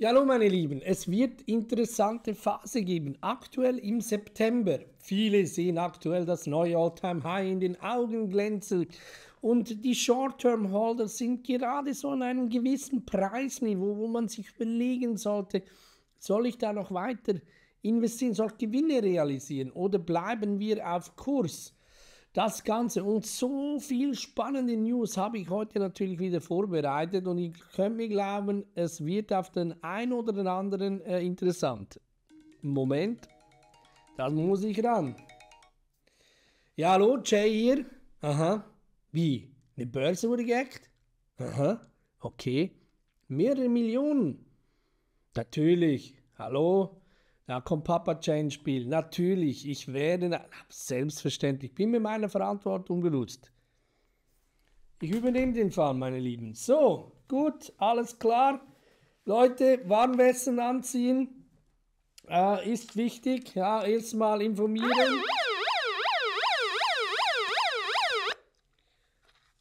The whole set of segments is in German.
Ja, hallo meine Lieben, es wird interessante Phase geben, aktuell im September. Viele sehen aktuell das neue All-Time-High in den Augen glänzen und die Short-Term-Holder sind gerade so an einem gewissen Preisniveau, wo man sich überlegen sollte, soll ich da noch weiter investieren, soll ich Gewinne realisieren oder bleiben wir auf Kurs? Das Ganze und so viel spannende News habe ich heute natürlich wieder vorbereitet und ich könnte mir glauben, es wird auf den einen oder den anderen äh, interessant. Moment, dann muss ich ran. Ja, hallo, Jay hier. Aha, wie? Eine Börse wurde gehackt? Aha, okay. Mehrere Millionen. Natürlich. Hallo? Da kommt Papa Jay Spiel. Natürlich, ich werde, selbstverständlich, bin mir meiner Verantwortung bewusst. Ich übernehme den Fall, meine Lieben. So, gut, alles klar. Leute, Warnwesten anziehen äh, ist wichtig. Ja, erstmal informieren.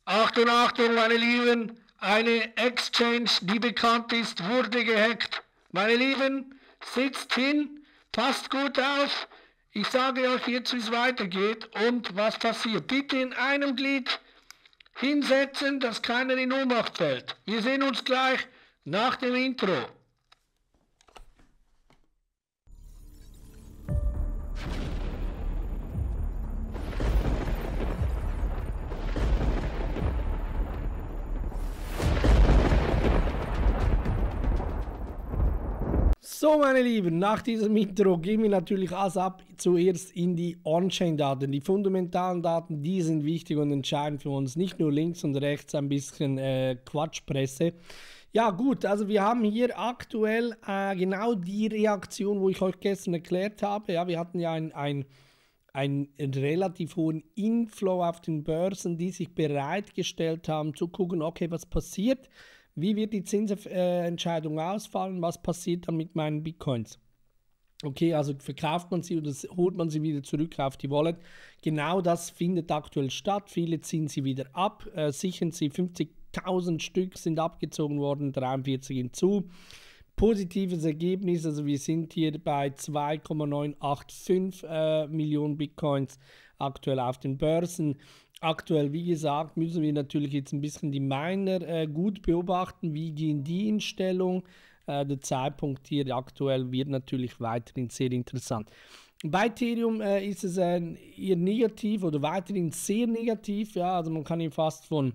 Achtung, Achtung, meine Lieben. Eine Exchange, die bekannt ist, wurde gehackt. Meine Lieben, sitzt hin, Passt gut auf. Ich sage euch jetzt, wie es weitergeht und was passiert. Bitte in einem Glied hinsetzen, dass keiner in Ohnmacht fällt. Wir sehen uns gleich nach dem Intro. So, meine Lieben, nach diesem Intro gehen wir natürlich alles ab zuerst in die On-Chain-Daten. Die fundamentalen Daten, die sind wichtig und entscheidend für uns. Nicht nur links und rechts ein bisschen äh, Quatschpresse. Ja gut, also wir haben hier aktuell äh, genau die Reaktion, wo ich euch gestern erklärt habe. Ja, wir hatten ja ein, ein einen relativ hohen Inflow auf den Börsen, die sich bereitgestellt haben zu gucken, okay, was passiert. Wie wird die Zinsentscheidung ausfallen? Was passiert dann mit meinen Bitcoins? Okay, also verkauft man sie oder holt man sie wieder zurück auf die Wallet. Genau das findet aktuell statt. Viele ziehen sie wieder ab, äh, sichern sie 50.000 Stück sind abgezogen worden, 43 hinzu. Positives Ergebnis, also wir sind hier bei 2,985 äh, Millionen Bitcoins aktuell auf den Börsen. Aktuell, wie gesagt, müssen wir natürlich jetzt ein bisschen die Miner äh, gut beobachten, wie gehen die in Stellung. Äh, der Zeitpunkt hier aktuell wird natürlich weiterhin sehr interessant. Bei Ethereum äh, ist es ein, eher negativ oder weiterhin sehr negativ. Ja, also man kann ihn fast von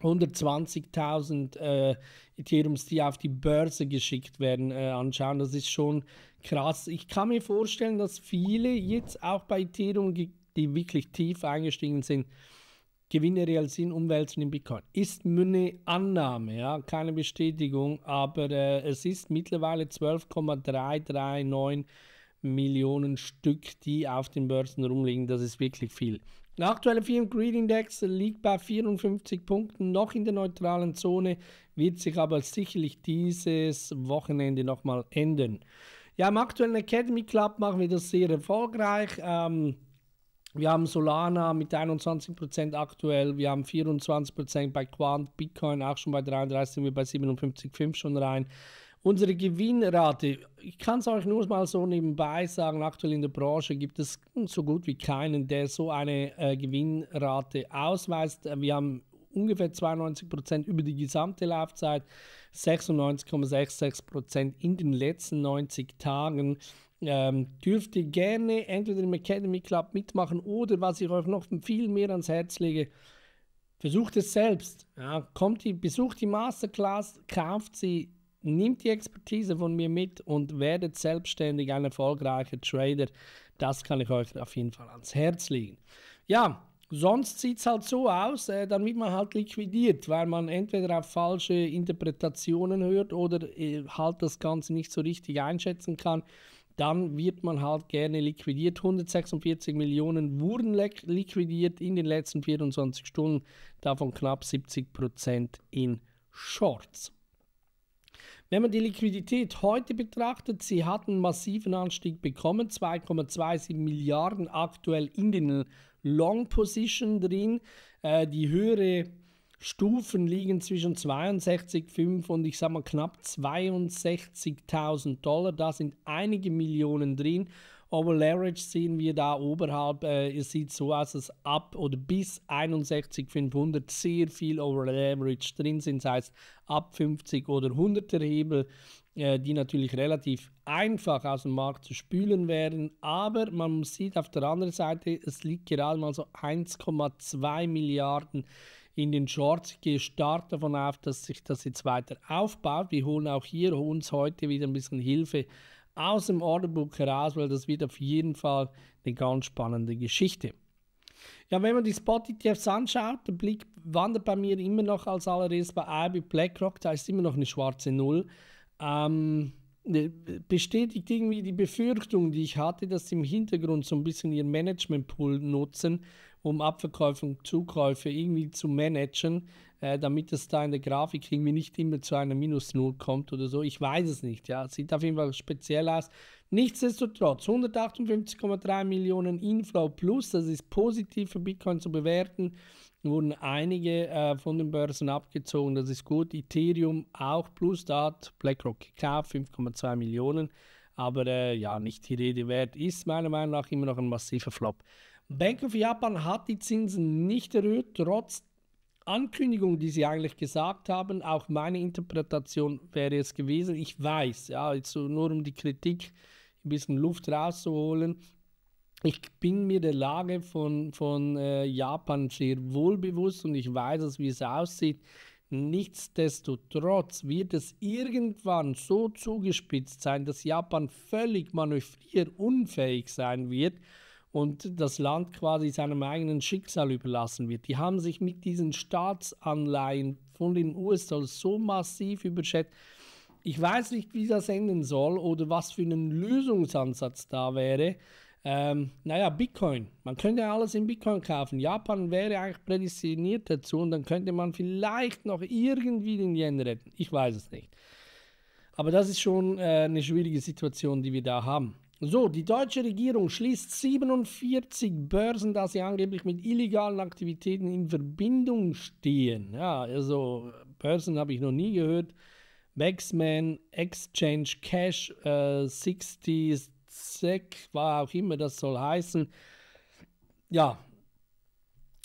120.000 äh, Ethereums, die auf die Börse geschickt werden, äh, anschauen. Das ist schon krass. Ich kann mir vorstellen, dass viele jetzt auch bei Ethereum die wirklich tief eingestiegen sind, Gewinne real sind, umwälzen in Bitcoin. Ist eine Annahme, ja, keine Bestätigung, aber äh, es ist mittlerweile 12,339 Millionen Stück, die auf den Börsen rumliegen. Das ist wirklich viel. Der aktuelle Firm Greed Index liegt bei 54 Punkten, noch in der neutralen Zone, wird sich aber sicherlich dieses Wochenende nochmal ändern. Ja, im aktuellen Academy Club machen wir das sehr erfolgreich. Ähm, wir haben Solana mit 21% aktuell, wir haben 24% bei Quant, Bitcoin auch schon bei 33, sind wir bei 57,5 schon rein. Unsere Gewinnrate, ich kann es euch nur mal so nebenbei sagen, aktuell in der Branche gibt es so gut wie keinen, der so eine äh, Gewinnrate ausweist. Äh, wir haben ungefähr 92 über die gesamte Laufzeit, 96,66 in den letzten 90 Tagen. Ähm, dürft ihr gerne entweder im Academy Club mitmachen oder was ich euch noch viel mehr ans Herz lege, versucht es selbst. Ja, kommt die, besucht die Masterclass, kauft sie, nimmt die Expertise von mir mit und werdet selbstständig ein erfolgreicher Trader. Das kann ich euch auf jeden Fall ans Herz legen. Ja, sonst sieht es halt so aus, äh, wird man halt liquidiert, weil man entweder auf falsche Interpretationen hört oder äh, halt das Ganze nicht so richtig einschätzen kann dann wird man halt gerne liquidiert. 146 Millionen wurden liquidiert in den letzten 24 Stunden, davon knapp 70 Prozent in Shorts. Wenn man die Liquidität heute betrachtet, sie hat einen massiven Anstieg bekommen, 2,27 Milliarden aktuell in den Long Position drin. Äh, die höhere Stufen liegen zwischen 62,5 und ich sag mal knapp 62.000 Dollar. Da sind einige Millionen drin. Overleverage sehen wir da oberhalb. Äh, es sieht so aus, dass ab oder bis 61,500 sehr viel Over Overleverage drin sind. Das heißt, ab 50 oder 100er Hebel äh, die natürlich relativ einfach aus dem Markt zu spülen wären. Aber man sieht auf der anderen Seite, es liegt gerade mal so 1,2 Milliarden in den Shorts. Ich gehe stark davon auf, dass sich das jetzt weiter aufbaut. Wir holen auch hier uns heute wieder ein bisschen Hilfe aus dem Orderbook heraus, weil das wird auf jeden Fall eine ganz spannende Geschichte. Ja, wenn man die Spot-ETFs anschaut, der Blick wandert bei mir immer noch als allererstes bei IB BlackRock, da ist immer noch eine schwarze Null. Ähm, ne, bestätigt irgendwie die Befürchtung, die ich hatte, dass sie im Hintergrund so ein bisschen ihr Management-Pool nutzen um Abverkäufe und Zukäufe irgendwie zu managen, äh, damit es da in der Grafik irgendwie nicht immer zu einer Minus Null kommt oder so. Ich weiß es nicht, ja. Sieht auf jeden Fall speziell aus. Nichtsdestotrotz, 158,3 Millionen Inflow plus, das ist positiv für Bitcoin zu bewerten wurden einige äh, von den Börsen abgezogen. Das ist gut. Ethereum auch plus, da hat BlackRock gekauft, 5,2 Millionen. Aber äh, ja, nicht die Rede wert. Ist meiner Meinung nach immer noch ein massiver Flop. Bank of Japan hat die Zinsen nicht erhöht, trotz Ankündigung, die sie eigentlich gesagt haben. Auch meine Interpretation wäre es gewesen. Ich weiß, ja, jetzt so nur um die Kritik ein bisschen Luft rauszuholen. Ich bin mir der Lage von, von äh, Japan sehr wohl bewusst und ich weiß, dass, wie es aussieht. Nichtsdestotrotz wird es irgendwann so zugespitzt sein, dass Japan völlig manövrierunfähig sein wird und das Land quasi seinem eigenen Schicksal überlassen wird. Die haben sich mit diesen Staatsanleihen von den US-Dollar so massiv überschätzt. Ich weiß nicht, wie das enden soll oder was für ein Lösungsansatz da wäre. Ähm, naja, Bitcoin. Man könnte alles in Bitcoin kaufen. Japan wäre eigentlich prädestiniert dazu und dann könnte man vielleicht noch irgendwie den Yen retten. Ich weiß es nicht. Aber das ist schon äh, eine schwierige Situation, die wir da haben. So, die deutsche Regierung schließt 47 Börsen, da sie angeblich mit illegalen Aktivitäten in Verbindung stehen. Ja, also Börsen habe ich noch nie gehört. Maxman, Exchange Cash, äh, 60, SEC, war auch immer das soll heißen. Ja,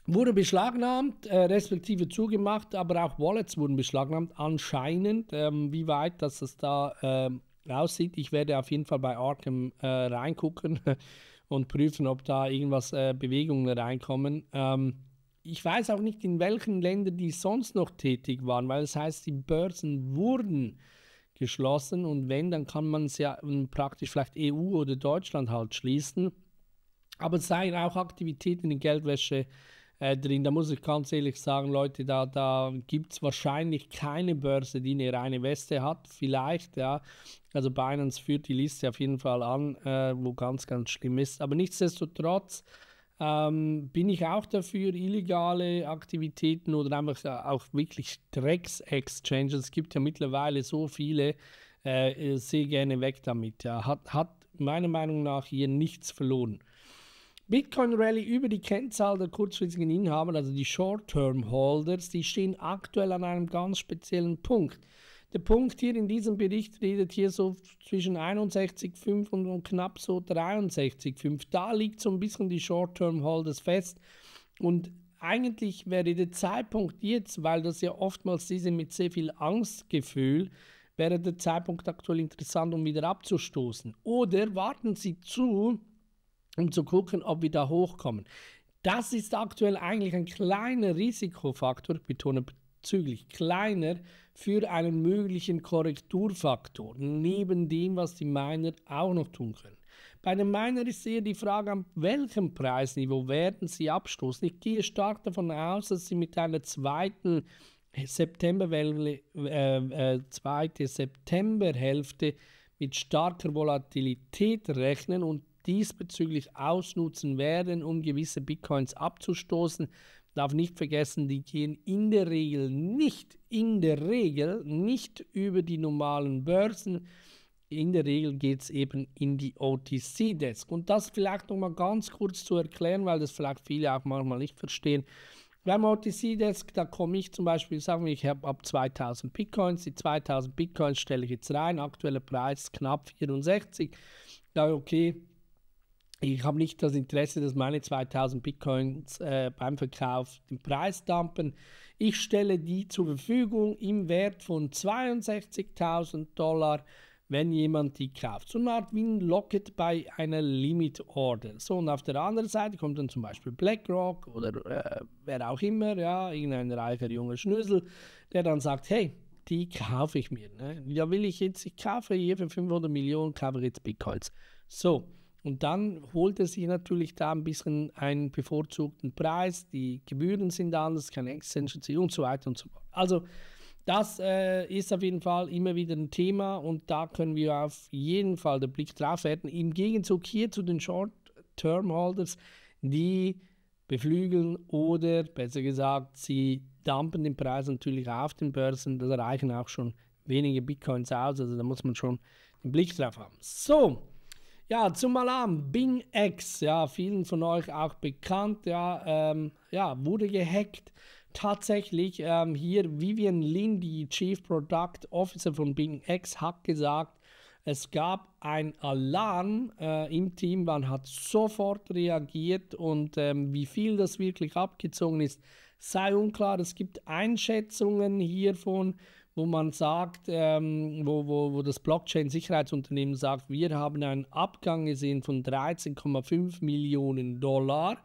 wurde beschlagnahmt, äh, respektive zugemacht, aber auch Wallets wurden beschlagnahmt, anscheinend. Ähm, wie weit, dass es da ähm, aussieht. Ich werde auf jeden Fall bei Arkham äh, reingucken und prüfen, ob da irgendwas äh, Bewegungen reinkommen. Ähm, ich weiß auch nicht, in welchen Ländern die sonst noch tätig waren, weil es das heißt, die Börsen wurden geschlossen und wenn, dann kann man es ja ähm, praktisch vielleicht EU oder Deutschland halt schließen. Aber es seien auch Aktivitäten in Geldwäsche äh, drin. Da muss ich ganz ehrlich sagen, Leute, da, da gibt es wahrscheinlich keine Börse, die eine reine Weste hat. Vielleicht, ja. Also Binance führt die Liste auf jeden Fall an, äh, wo ganz, ganz schlimm ist. Aber nichtsdestotrotz ähm, bin ich auch dafür, illegale Aktivitäten oder einfach äh, auch wirklich Drecks-Exchanges. Es gibt ja mittlerweile so viele, äh, sehr gerne weg damit. Ja. Hat, hat meiner Meinung nach hier nichts verloren. Bitcoin Rally über die Kennzahl der kurzfristigen Inhaber, also die Short-Term-Holders, die stehen aktuell an einem ganz speziellen Punkt. Der Punkt hier in diesem Bericht redet hier so zwischen 61,5 und knapp so 63,5. Da liegt so ein bisschen die Short-Term-Holders fest. Und eigentlich wäre der Zeitpunkt jetzt, weil das ja oftmals diese mit sehr viel Angstgefühl, wäre der Zeitpunkt aktuell interessant, um wieder abzustoßen. Oder warten Sie zu, um zu gucken, ob wir da hochkommen. Das ist aktuell eigentlich ein kleiner Risikofaktor, ich betone bezüglich kleiner, für einen möglichen Korrekturfaktor, neben dem, was die Miner auch noch tun können. Bei den Miner ist eher die Frage, an welchem Preisniveau werden sie abstoßen. Ich gehe stark davon aus, dass sie mit einer zweiten Septemberwelle, äh, äh, zweite Septemberhälfte mit starker Volatilität rechnen und diesbezüglich ausnutzen werden, um gewisse Bitcoins abzustoßen. Darf nicht vergessen, die gehen in der Regel nicht, in der Regel nicht über die normalen Börsen. In der Regel geht es eben in die OTC-Desk. Und das vielleicht nochmal ganz kurz zu erklären, weil das vielleicht viele auch manchmal nicht verstehen. Beim OTC-Desk, da komme ich zum Beispiel, sagen wir, ich habe ab 2000 Bitcoins. Die 2000 Bitcoins stelle ich jetzt rein. Aktueller Preis knapp 64. Ja, okay, ich habe nicht das Interesse, dass meine 2000 Bitcoins äh, beim Verkauf den Preis dampen. Ich stelle die zur Verfügung im Wert von 62.000 Dollar, wenn jemand die kauft. So eine Art wie ein Locket bei einer Limit Order. So, und auf der anderen Seite kommt dann zum Beispiel BlackRock oder äh, wer auch immer, ja, irgendein reicher junger Schnösel, der dann sagt, hey, die kaufe ich mir. Ne? Ja, will ich jetzt, ich kaufe hier für 500 Millionen, kaufe jetzt Bitcoins. So, und dann holt er sich natürlich da ein bisschen einen bevorzugten Preis, die Gebühren sind anders, keine Extension und so weiter und so fort. Also das äh, ist auf jeden Fall immer wieder ein Thema und da können wir auf jeden Fall den Blick drauf werfen. Im Gegenzug hier zu den Short-Term-Holders, die beflügeln oder besser gesagt, sie dampen den Preis natürlich auf den Börsen. Da reichen auch schon wenige Bitcoins aus, also da muss man schon den Blick drauf haben. So, ja, zum Alarm. Bing X, ja, vielen von euch auch bekannt, ja, ähm, ja, wurde gehackt. Tatsächlich, ähm, hier Vivian Lin, die Chief Product Officer von Bing X, hat gesagt, es gab ein Alarm äh, im Team, man hat sofort reagiert und ähm, wie viel das wirklich abgezogen ist, sei unklar. Es gibt Einschätzungen hiervon wo man sagt, ähm, wo, wo, wo das Blockchain-Sicherheitsunternehmen sagt, wir haben einen Abgang gesehen von 13,5 Millionen Dollar.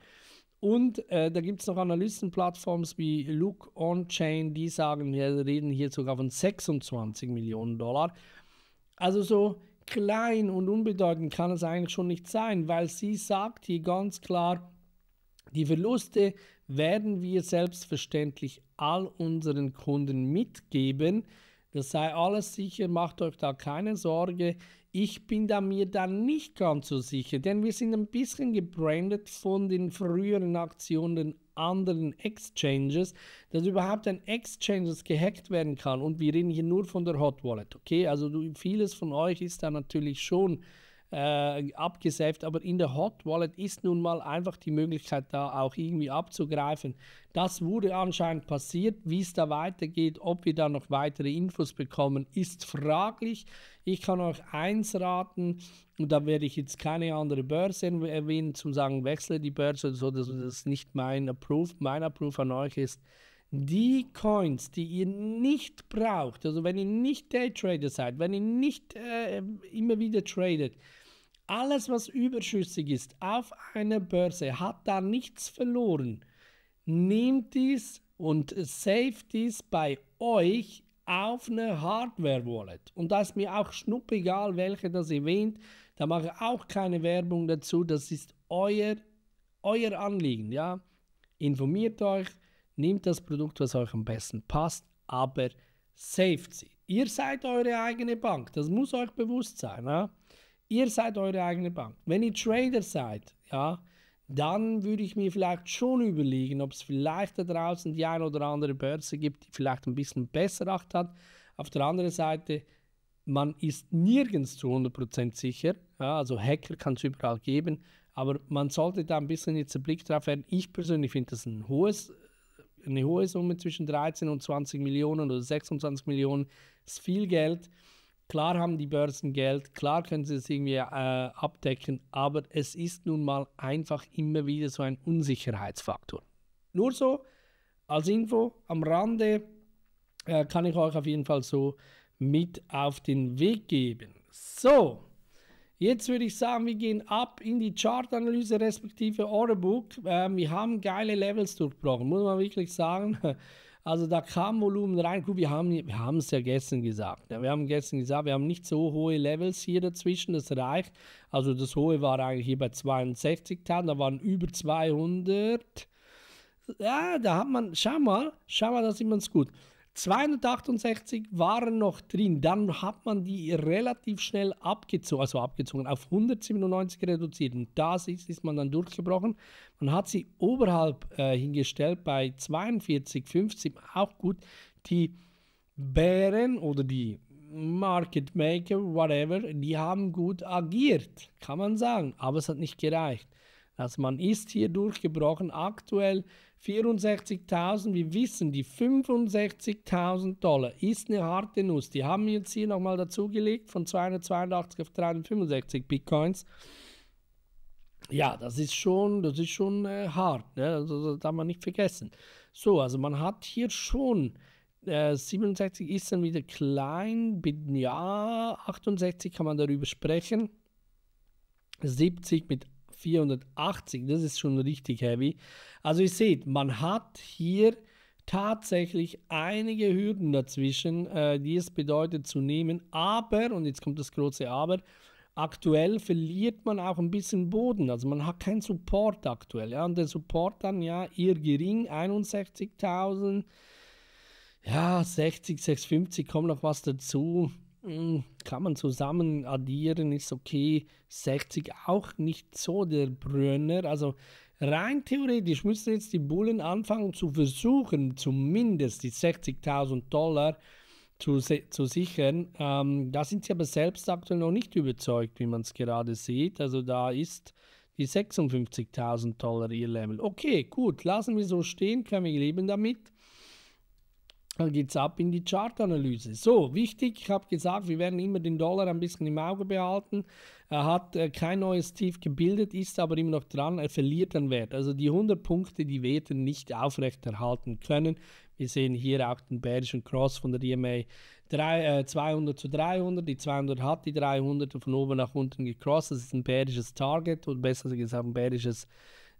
Und äh, da gibt es noch Analystenplattformen wie Look On-Chain, die sagen, wir reden hier sogar von 26 Millionen Dollar. Also so klein und unbedeutend kann es eigentlich schon nicht sein, weil sie sagt hier ganz klar, die Verluste werden wir selbstverständlich all unseren Kunden mitgeben. Das sei alles sicher, macht euch da keine Sorge. Ich bin da mir dann nicht ganz so sicher, denn wir sind ein bisschen gebrandet von den früheren Aktionen anderen Exchanges, dass überhaupt ein Exchange gehackt werden kann. Und wir reden hier nur von der Hot Wallet, okay? Also du, vieles von euch ist da natürlich schon äh, abgesäft, aber in der Hot Wallet ist nun mal einfach die Möglichkeit da auch irgendwie abzugreifen. Das wurde anscheinend passiert. Wie es da weitergeht, ob wir da noch weitere Infos bekommen, ist fraglich. Ich kann euch eins raten, und da werde ich jetzt keine andere Börse erwähnen, zum sagen, wechsle die Börse oder so, das ist nicht mein Approve. Mein Approve an euch ist, die Coins, die ihr nicht braucht, also wenn ihr nicht Daytrader seid, wenn ihr nicht äh, immer wieder tradet, alles, was überschüssig ist auf einer Börse, hat da nichts verloren. Nehmt dies und save dies bei euch auf eine Hardware-Wallet. Und da ist mir auch schnuppegal, welche das erwähnt. Da mache ich auch keine Werbung dazu. Das ist euer, euer Anliegen. Ja? Informiert euch, nehmt das Produkt, was euch am besten passt, aber saved sie. Ihr seid eure eigene Bank. Das muss euch bewusst sein. Ja? Ihr seid eure eigene Bank. Wenn ihr Trader seid, ja, dann würde ich mir vielleicht schon überlegen, ob es vielleicht da draußen die eine oder andere Börse gibt, die vielleicht ein bisschen besser Acht hat. Auf der anderen Seite, man ist nirgends zu 100% sicher. Ja, also Hacker kann es überall geben, aber man sollte da ein bisschen jetzt einen Blick drauf werden. Ich persönlich finde das ein hohes, eine hohe Summe zwischen 13 und 20 Millionen oder 26 Millionen. ist viel Geld. Klar haben die Börsen Geld, klar können sie es irgendwie äh, abdecken, aber es ist nun mal einfach immer wieder so ein Unsicherheitsfaktor. Nur so als Info am Rande äh, kann ich euch auf jeden Fall so mit auf den Weg geben. So, jetzt würde ich sagen, wir gehen ab in die Chartanalyse respektive Orderbook. Äh, wir haben geile Levels durchbrochen, muss man wirklich sagen. Also da kam Volumen rein. Gut, wir haben es ja gestern gesagt. Wir haben gestern gesagt, wir haben nicht so hohe Levels hier dazwischen, das reicht. Also das hohe war eigentlich hier bei 62.000, da waren über 200. Ja, da hat man, schau mal, schau mal, da sieht man es gut. 268 waren noch drin. Dann hat man die relativ schnell abgezogen, also abgezogen, auf 197 reduziert. Und da ist, ist man dann durchgebrochen. Man hat sie oberhalb äh, hingestellt bei 42,50, auch gut. Die Bären oder die Market Maker, whatever, die haben gut agiert, kann man sagen. Aber es hat nicht gereicht. Also man ist hier durchgebrochen. Aktuell 64.000, wir wissen, die 65.000 Dollar ist eine harte Nuss. Die haben wir jetzt hier nochmal dazugelegt von 282 auf 365 Bitcoins. Ja, das ist schon, das ist schon äh, hart, ne? also, das darf man nicht vergessen. So, also man hat hier schon äh, 67 ist dann wieder klein, Mit, ja, 68 kann man darüber sprechen. 70 mit 480, das ist schon richtig heavy. Also ihr seht, man hat hier tatsächlich einige Hürden dazwischen, äh, die es bedeutet zu nehmen. Aber, und jetzt kommt das große Aber, aktuell verliert man auch ein bisschen Boden. Also man hat keinen Support aktuell. Ja? Und der Support dann ja eher gering, 61.000. Ja, 60, 650, kommt noch was dazu. Mm, kann man zusammen addieren, ist okay. 60 auch nicht so der Brünner. Also rein theoretisch müssten jetzt die Bullen anfangen zu versuchen, zumindest die 60.000 Dollar zu, zu sichern. Ähm, da sind sie aber selbst aktuell noch nicht überzeugt, wie man es gerade sieht. Also da ist die 56.000 Dollar ihr Level. Okay, gut, lassen wir so stehen, können wir leben damit. Dann äh, geht es ab in die Chartanalyse. So, wichtig, ich habe gesagt, wir werden immer den Dollar ein bisschen im Auge behalten. Er hat äh, kein neues Tief gebildet, ist aber immer noch dran, er verliert an Wert. Also die 100 Punkte, die werden nicht aufrechterhalten können. Wir sehen hier auch den Bärischen Cross von der EMA 3, äh, 200 zu 300. Die 200 hat die 300 von oben nach unten gecrossed. Das ist ein bärisches Target oder besser gesagt ein bärisches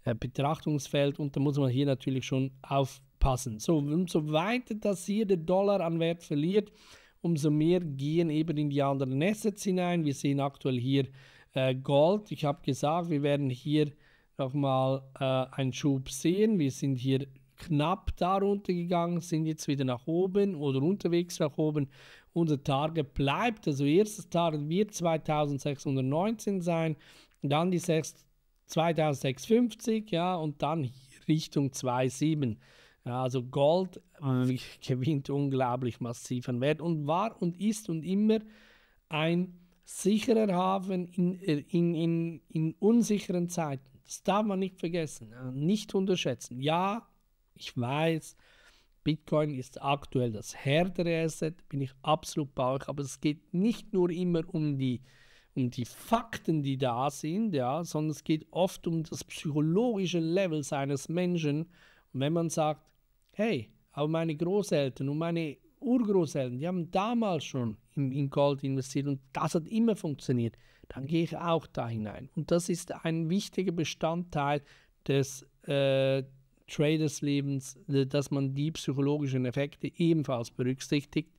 äh, Betrachtungsfeld. Und da muss man hier natürlich schon aufpassen passen. So, umso weiter das hier der Dollar an Wert verliert, umso mehr gehen eben in die anderen Assets hinein. Wir sehen aktuell hier äh, Gold. Ich habe gesagt, wir werden hier nochmal äh, einen Schub sehen. Wir sind hier knapp darunter gegangen, sind jetzt wieder nach oben oder unterwegs nach oben. Unser Target bleibt, also erstes Target wird 2619 sein, dann die 6, 2650, ja, und dann Richtung 27. Ja, also Gold äh, gewinnt unglaublich massiven Wert und war und ist und immer ein sicherer Hafen in, äh, in, in, in unsicheren Zeiten. Das darf man nicht vergessen, äh, nicht unterschätzen. Ja, ich weiß, Bitcoin ist aktuell das härtere Asset, bin ich absolut bei euch, aber es geht nicht nur immer um die, um die Fakten, die da sind, ja, sondern es geht oft um das psychologische Level seines Menschen. Und wenn man sagt, hey, aber meine Großeltern und meine Urgroßeltern, die haben damals schon in, in Gold investiert und das hat immer funktioniert, dann gehe ich auch da hinein. Und das ist ein wichtiger Bestandteil des äh, traders äh, dass man die psychologischen Effekte ebenfalls berücksichtigt,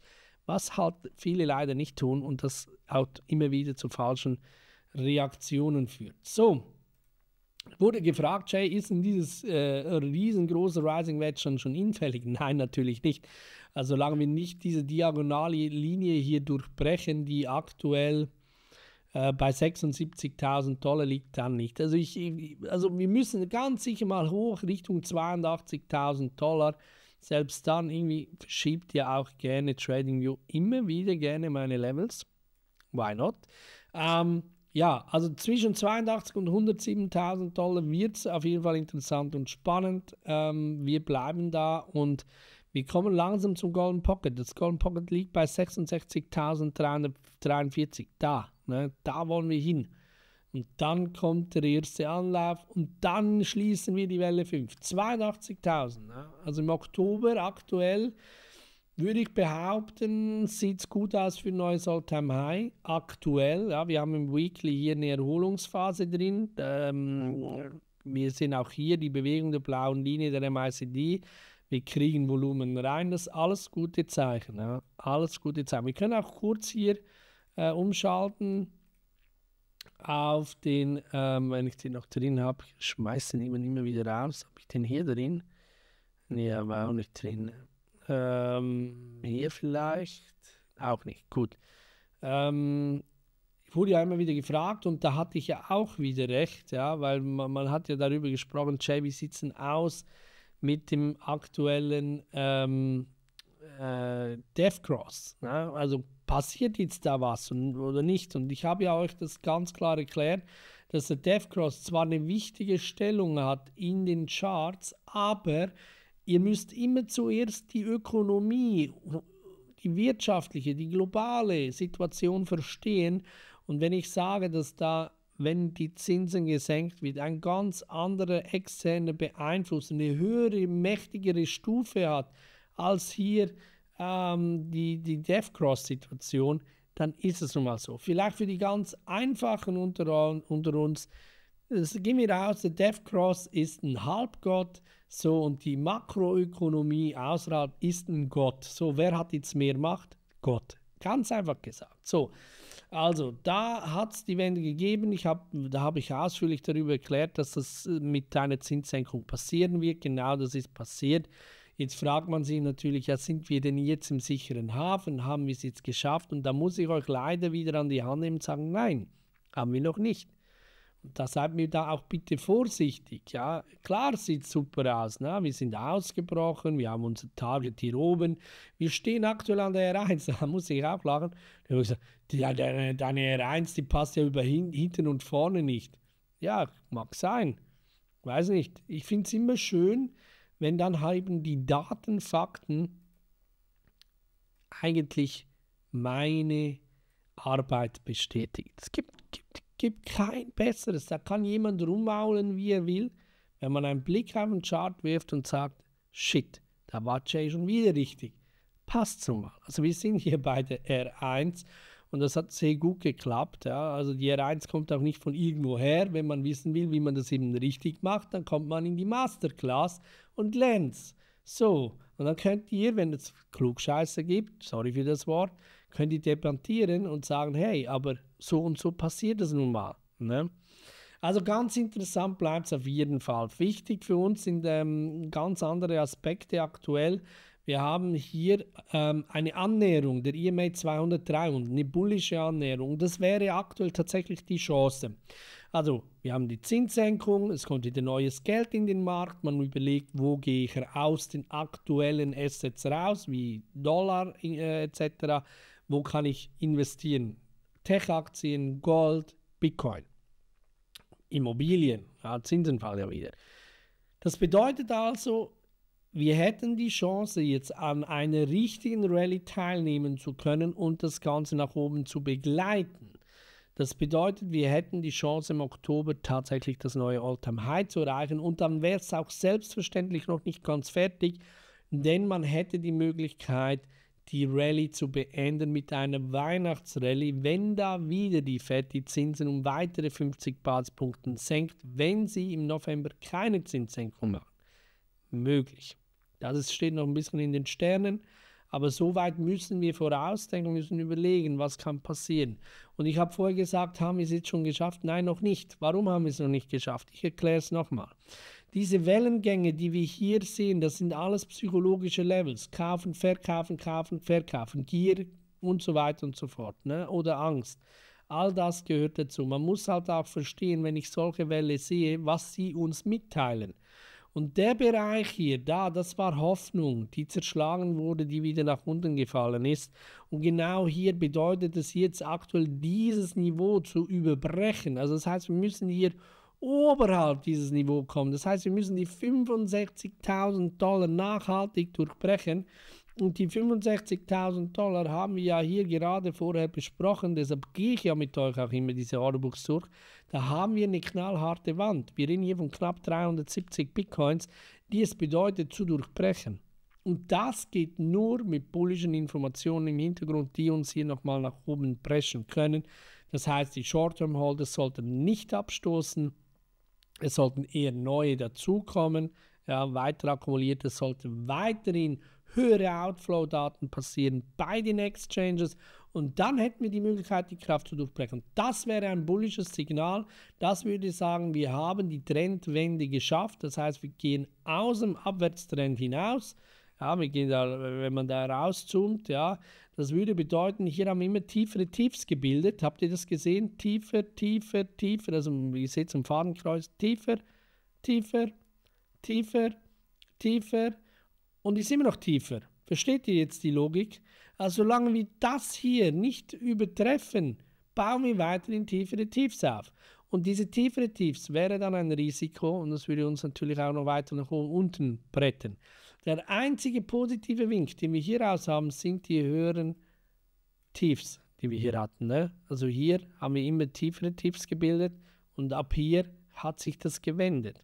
was halt viele leider nicht tun und das auch immer wieder zu falschen Reaktionen führt. So, wurde gefragt, Jay, ist denn dieses äh, riesengroße Rising Wedge schon, schon hinfällig? Nein, natürlich nicht. Also solange wir nicht diese diagonale Linie hier durchbrechen, die aktuell äh, bei 76.000 Dollar liegt, dann nicht. Also, ich, also wir müssen ganz sicher mal hoch Richtung 82.000 Dollar. Selbst dann irgendwie verschiebt ja auch gerne TradingView immer wieder gerne meine Levels. Why not? Ähm, ja, also zwischen 82 und 107.000 Dollar wird es auf jeden Fall interessant und spannend. Ähm, wir bleiben da und wir kommen langsam zum Golden Pocket. Das Golden Pocket liegt bei 66.343. Da, ne, da wollen wir hin. Und dann kommt der erste Anlauf und dann schließen wir die Welle 5. 82.000. Ne? Also im Oktober aktuell würde ich behaupten, sieht es gut aus für ein neues all time High. Aktuell, ja, wir haben im Weekly hier eine Erholungsphase drin. Ähm, wir sehen auch hier die Bewegung der blauen Linie der MICD. Wir kriegen Volumen rein. Das ist alles gute Zeichen. Ja. Alles gute Zeichen. Wir können auch kurz hier äh, umschalten auf den, ähm, wenn ich den noch drin habe, ich schmeiße den immer, immer wieder raus. Habe ich den hier drin? Nee, aber auch nicht drin. Ähm, hier vielleicht? Auch nicht. Gut. Ähm, ich wurde ja immer wieder gefragt und da hatte ich ja auch wieder recht, ja, weil man, man hat ja darüber gesprochen, Jay, wie sieht denn aus mit dem aktuellen ähm, äh, Deathcross? Ne? Also passiert jetzt da was und, oder nicht? Und ich habe ja euch das ganz klar erklärt, dass der Death Cross zwar eine wichtige Stellung hat in den Charts, aber Ihr müsst immer zuerst die Ökonomie, die wirtschaftliche, die globale Situation verstehen. Und wenn ich sage, dass da, wenn die Zinsen gesenkt wird, ein ganz anderer externer Beeinfluss, eine höhere, mächtigere Stufe hat als hier ähm, die, die Death-Cross-Situation, dann ist es nun mal so. Vielleicht für die ganz Einfachen unter, unter uns, das gehen wir raus, der Death Cross ist ein Halbgott, so, und die Makroökonomie außerhalb ist ein Gott. So, wer hat jetzt mehr Macht? Gott. Ganz einfach gesagt. So, also da hat es die Wende gegeben. Ich hab, da habe ich ausführlich darüber erklärt, dass das äh, mit einer Zinssenkung passieren wird. Genau das ist passiert. Jetzt fragt man sich natürlich, ja, sind wir denn jetzt im sicheren Hafen? Haben wir es jetzt geschafft? Und da muss ich euch leider wieder an die Hand nehmen und sagen, nein, haben wir noch nicht da seid mir da auch bitte vorsichtig. Ja, klar sieht super aus. Ne? Wir sind ausgebrochen, wir haben unser Target hier oben. Wir stehen aktuell an der R1, da muss ich auch lachen. Da habe ich gesagt, ja, deine, deine R1, die passt ja über hin, hinten und vorne nicht. Ja, mag sein. Weiß nicht. Ich finde es immer schön, wenn dann halt die Datenfakten eigentlich meine Arbeit bestätigt. Es gibt, gibt gibt kein besseres. Da kann jemand rummaulen, wie er will. Wenn man einen Blick auf den Chart wirft und sagt, shit, da war Jay schon wieder richtig. Passt so mal. Also wir sind hier bei der R1 und das hat sehr gut geklappt. Ja. Also die R1 kommt auch nicht von irgendwo her. Wenn man wissen will, wie man das eben richtig macht, dann kommt man in die Masterclass und lernt's. So, und dann könnt ihr, wenn es Klugscheiße gibt, sorry für das Wort, können die debattieren und sagen, hey, aber so und so passiert es nun mal. Ne? Also ganz interessant bleibt es auf jeden Fall. Wichtig für uns sind ähm, ganz andere Aspekte aktuell. Wir haben hier ähm, eine Annäherung der EMA 203 und eine bullische Annäherung. Das wäre aktuell tatsächlich die Chance. Also wir haben die Zinssenkung, es kommt wieder neues Geld in den Markt. Man überlegt, wo gehe ich aus den aktuellen Assets raus, wie Dollar äh, etc wo kann ich investieren? Tech-Aktien, Gold, Bitcoin, Immobilien, ja, Zinsen ja wieder. Das bedeutet also, wir hätten die Chance, jetzt an einer richtigen Rallye teilnehmen zu können und das Ganze nach oben zu begleiten. Das bedeutet, wir hätten die Chance im Oktober tatsächlich das neue All-Time High zu erreichen und dann wäre es auch selbstverständlich noch nicht ganz fertig, denn man hätte die Möglichkeit, die Rallye zu beenden mit einer Weihnachtsrallye, wenn da wieder die FED die Zinsen um weitere 50 Basispunkten senkt, wenn sie im November keine Zinssenkung machen. Möglich. Das steht noch ein bisschen in den Sternen, aber so weit müssen wir vorausdenken, müssen überlegen, was kann passieren. Und ich habe vorher gesagt, haben wir es jetzt schon geschafft? Nein, noch nicht. Warum haben wir es noch nicht geschafft? Ich erkläre es nochmal. Diese Wellengänge, die wir hier sehen, das sind alles psychologische Levels. Kaufen, verkaufen, kaufen, verkaufen, Gier und so weiter und so fort. Ne? Oder Angst. All das gehört dazu. Man muss halt auch verstehen, wenn ich solche Welle sehe, was sie uns mitteilen. Und der Bereich hier, da, das war Hoffnung, die zerschlagen wurde, die wieder nach unten gefallen ist. Und genau hier bedeutet es jetzt aktuell, dieses Niveau zu überbrechen. Also das heißt, wir müssen hier oberhalb dieses Niveau kommen. Das heißt, wir müssen die 65.000 Dollar nachhaltig durchbrechen. Und die 65.000 Dollar haben wir ja hier gerade vorher besprochen, deshalb gehe ich ja mit euch auch immer diese Orderbuchs durch. Da haben wir eine knallharte Wand. Wir reden hier von knapp 370 Bitcoins, die es bedeutet zu durchbrechen. Und das geht nur mit bullischen Informationen im Hintergrund, die uns hier nochmal nach oben preschen können. Das heißt, die Short-Term-Holders sollten nicht abstoßen es sollten eher neue dazukommen. Ja, weiter akkumuliert. Es sollten weiterhin höhere Outflow-Daten passieren bei den Exchanges. Und dann hätten wir die Möglichkeit, die Kraft zu durchbrechen. Das wäre ein bullisches Signal. Das würde sagen, wir haben die Trendwende geschafft. Das heißt, wir gehen aus dem Abwärtstrend hinaus. Ja, wir gehen da, wenn man da rauszoomt, ja, das würde bedeuten, hier haben wir immer tiefere Tiefs gebildet. Habt ihr das gesehen? Tiefer, tiefer, tiefer. Also ihr seht zum Fadenkreuz. Tiefer, tiefer, tiefer, tiefer. Und ist immer noch tiefer. Versteht ihr jetzt die Logik? Also solange wir das hier nicht übertreffen, bauen wir weiterhin tiefere Tiefs auf. Und diese tiefere Tiefs wäre dann ein Risiko und das würde uns natürlich auch noch weiter nach unten bretten. Der einzige positive Wink, den wir hier raus haben, sind die höheren Tiefs, die wir hier hatten. Ne? Also hier haben wir immer tiefere Tiefs gebildet und ab hier hat sich das gewendet.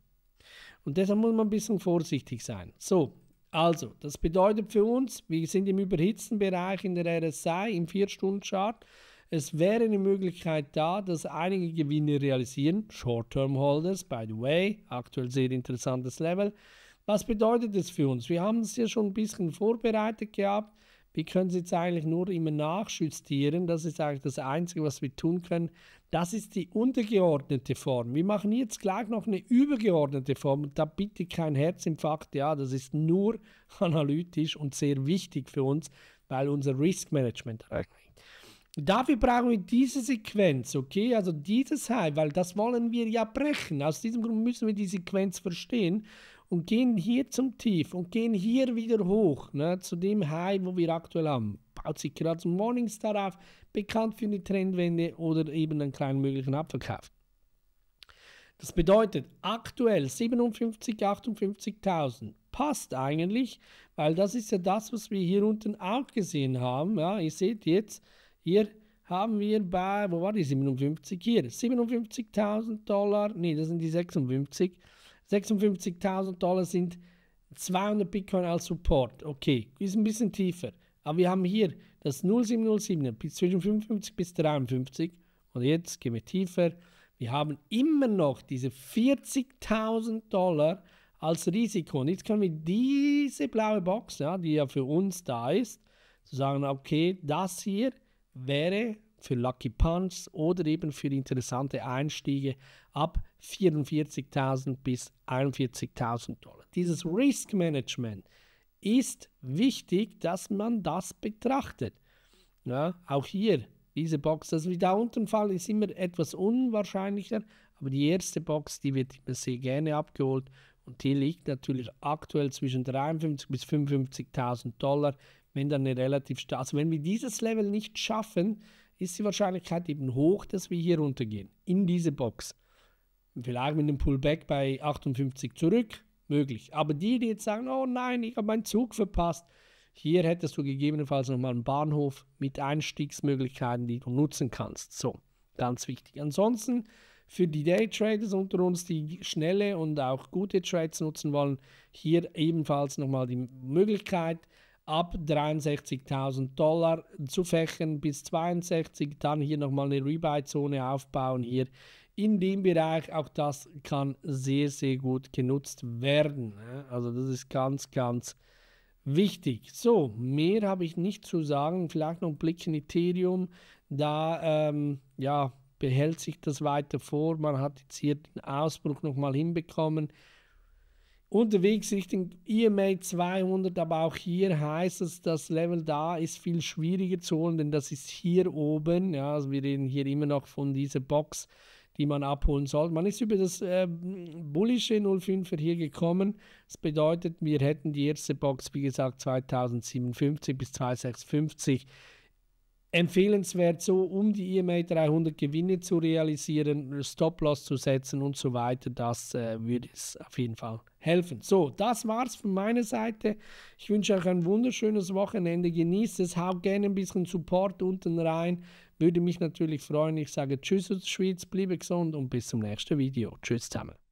Und deshalb muss man ein bisschen vorsichtig sein. So, also, das bedeutet für uns, wir sind im überhitzten Bereich in der RSI im 4-Stunden-Chart. Es wäre eine Möglichkeit da, dass einige Gewinne realisieren. Short-Term-Holders, by the way, aktuell sehr interessantes Level. Was bedeutet das für uns? Wir haben es ja schon ein bisschen vorbereitet gehabt. Wir können es jetzt eigentlich nur immer nachjustieren. Das ist eigentlich das Einzige, was wir tun können. Das ist die untergeordnete Form. Wir machen jetzt gleich noch eine übergeordnete Form. Da bitte kein Herzinfarkt. Ja, das ist nur analytisch und sehr wichtig für uns, weil unser Risk Management reicht. Äh. Dafür brauchen wir diese Sequenz, okay? Also dieses High, weil das wollen wir ja brechen. Aus diesem Grund müssen wir die Sequenz verstehen und gehen hier zum Tief und gehen hier wieder hoch, ne, zu dem High, wo wir aktuell haben. Baut sich gerade zum Morningstar auf, bekannt für eine Trendwende oder eben einen kleinen möglichen Abverkauf. Das bedeutet aktuell 57, 58.000 passt eigentlich, weil das ist ja das, was wir hier unten auch gesehen haben. Ja, ihr seht jetzt, hier haben wir bei, wo war die 57? Hier, 57.000 Dollar, nee, das sind die 56. 56.000 Dollar sind 200 Bitcoin als Support. Okay, ist ein bisschen tiefer. Aber wir haben hier das 0707 bis zwischen 55 bis 53. Und jetzt gehen wir tiefer. Wir haben immer noch diese 40.000 Dollar als Risiko. Und jetzt können wir diese blaue Box, ja, die ja für uns da ist, zu sagen, okay, das hier wäre für Lucky Punch oder eben für interessante Einstiege ab 44.000 bis 41.000 Dollar. Dieses Risk Management ist wichtig, dass man das betrachtet. Ja, auch hier, diese Box, also unten fallen, ist immer etwas unwahrscheinlicher, aber die erste Box, die wird immer sehr gerne abgeholt und die liegt natürlich aktuell zwischen 53.000 bis 55.000 Dollar, wenn dann eine relativ, also wenn wir dieses Level nicht schaffen, ist die Wahrscheinlichkeit eben hoch, dass wir hier runtergehen, in diese Box. Vielleicht mit einem Pullback bei 58 zurück, möglich. Aber die, die jetzt sagen, oh nein, ich habe meinen Zug verpasst, hier hättest du gegebenenfalls nochmal einen Bahnhof mit Einstiegsmöglichkeiten, die du nutzen kannst. So, ganz wichtig. Ansonsten für die Daytraders unter uns, die schnelle und auch gute Trades nutzen wollen, hier ebenfalls nochmal die Möglichkeit, ab 63.000 Dollar zu fächern bis 62, dann hier nochmal eine Rebuy-Zone aufbauen hier in dem Bereich. Auch das kann sehr, sehr gut genutzt werden. Ne? Also das ist ganz, ganz wichtig. So, mehr habe ich nicht zu sagen. Vielleicht noch ein Blick in Ethereum. Da, ähm, ja, behält sich das weiter vor. Man hat jetzt hier den Ausbruch nochmal hinbekommen unterwegs Richtung EMA 200, aber auch hier heißt es, das Level da ist viel schwieriger zu holen, denn das ist hier oben. Ja, also wir reden hier immer noch von dieser Box, die man abholen sollte. Man ist über das äh, bullische 05er hier gekommen. Das bedeutet, wir hätten die erste Box, wie gesagt, 2057 bis 2650 empfehlenswert, so um die EMA 300 Gewinne zu realisieren, Stop-Loss zu setzen und so weiter. Das äh, würde es auf jeden Fall helfen. So, das war's von meiner Seite. Ich wünsche euch ein wunderschönes Wochenende. Genießt es, haut gerne ein bisschen Support unten rein. Würde mich natürlich freuen. Ich sage Tschüss aus der Schweiz, bleibe gesund und bis zum nächsten Video. Tschüss zusammen.